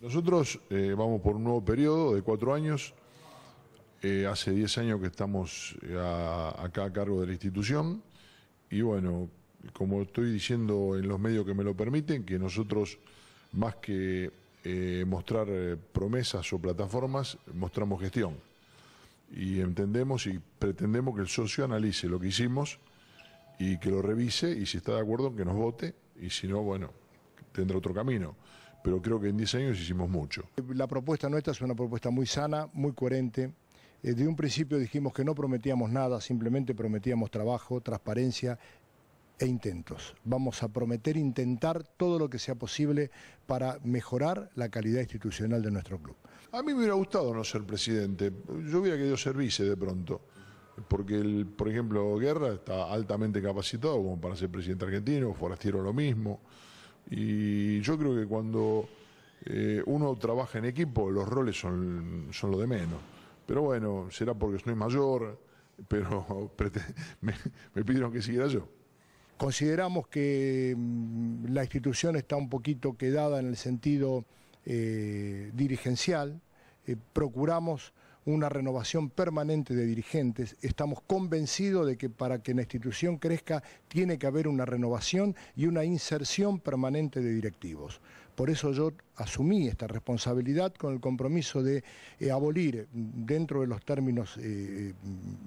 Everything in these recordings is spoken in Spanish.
Nosotros eh, vamos por un nuevo periodo de cuatro años. Eh, hace diez años que estamos eh, acá a cargo de la institución. Y bueno, como estoy diciendo en los medios que me lo permiten, que nosotros, más que mostrar promesas o plataformas, mostramos gestión. Y entendemos y pretendemos que el socio analice lo que hicimos y que lo revise y si está de acuerdo que nos vote y si no, bueno, tendrá otro camino pero creo que en 10 años hicimos mucho. La propuesta nuestra es una propuesta muy sana, muy coherente. Eh, de un principio dijimos que no prometíamos nada, simplemente prometíamos trabajo, transparencia e intentos. Vamos a prometer intentar todo lo que sea posible para mejorar la calidad institucional de nuestro club. A mí me hubiera gustado no ser presidente, yo hubiera querido ser vice de pronto, porque por ejemplo Guerra está altamente capacitado como para ser presidente argentino, Forastiero lo mismo. Y yo creo que cuando eh, uno trabaja en equipo, los roles son, son lo de menos. Pero bueno, será porque soy mayor, pero me, pidieron que siguiera yo. Consideramos que mm, la institución está un poquito quedada en el sentido eh, dirigencial. Eh, procuramos una renovación permanente de dirigentes. Estamos convencidos de que para que la institución crezca tiene que haber una renovación y una inserción permanente de directivos. Por eso yo asumí esta responsabilidad con el compromiso de eh, abolir, mm, dentro de los términos eh,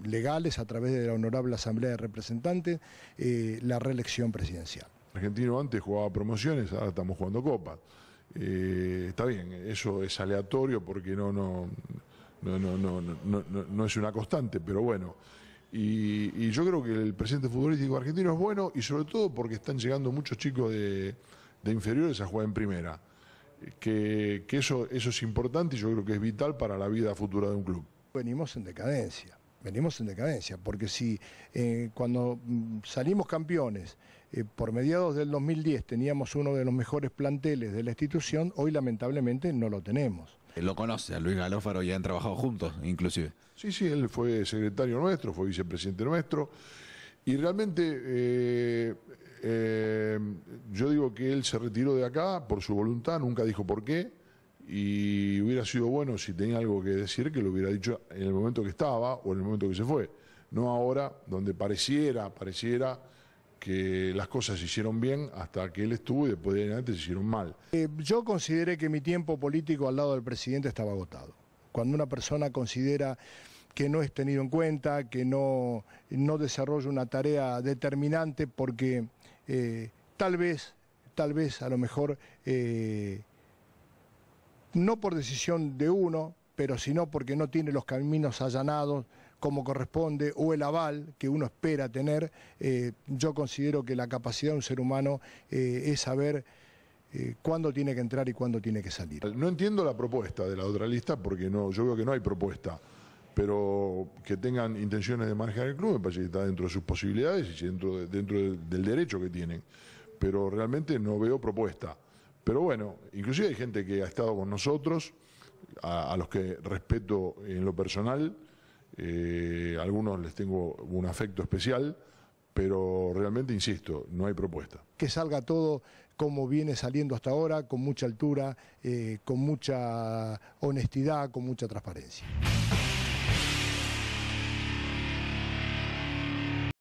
legales, a través de la Honorable Asamblea de Representantes, eh, la reelección presidencial. Argentino antes jugaba promociones, ahora estamos jugando copas. está bien, eso es aleatorio porque no, no, no, no, no, no, es una constante, pero bueno. Y, yo creo que el presente futbolístico argentino es bueno y sobre todo porque están llegando muchos chicos de, inferiores a jugar en primera. Que, eso, es importante y yo creo que es vital para la vida futura de un club. Venimos en decadencia, venimos en decadencia, porque si eh, cuando mm, salimos campeones, eh, por mediados del 2010 teníamos uno de los mejores planteles de la institución, hoy lamentablemente no lo tenemos. Él lo conoce, a Luis Galófaro ya han trabajado juntos, inclusive. Sí, sí, él fue secretario nuestro, fue vicepresidente nuestro. Y realmente eh, eh, yo digo que él se retiró de acá por su voluntad, nunca dijo por qué. Y hubiera sido bueno si tenía algo que decir que lo hubiera dicho en el momento que estaba o en el momento que se fue. No ahora, donde pareciera, pareciera que las cosas se hicieron bien hasta que él estuvo y después de adelante se hicieron mal. Eh, yo consideré que mi tiempo político al lado del presidente estaba agotado. Cuando una persona considera que no es tenido en cuenta, que no, desarrolla una tarea determinante porque eh, tal vez, tal vez a lo mejor, eh, no por decisión de uno, pero sino porque no tiene los caminos allanados, como corresponde o el aval que uno espera tener, eh, yo considero que la capacidad de un ser humano eh, es saber eh, cuándo tiene que entrar y cuándo tiene que salir. No entiendo la propuesta de la otra lista porque no, yo veo que no hay propuesta, pero que tengan intenciones de manejar el club me parece que está dentro de sus posibilidades y dentro, dentro del derecho que tienen, pero realmente no veo propuesta. Pero bueno, inclusive hay gente que ha estado con nosotros, a los que respeto en lo personal, eh, algunos les tengo un afecto especial, pero realmente, insisto, no hay propuesta. Que salga todo como viene saliendo hasta ahora, con mucha altura, eh, con mucha honestidad, con mucha transparencia.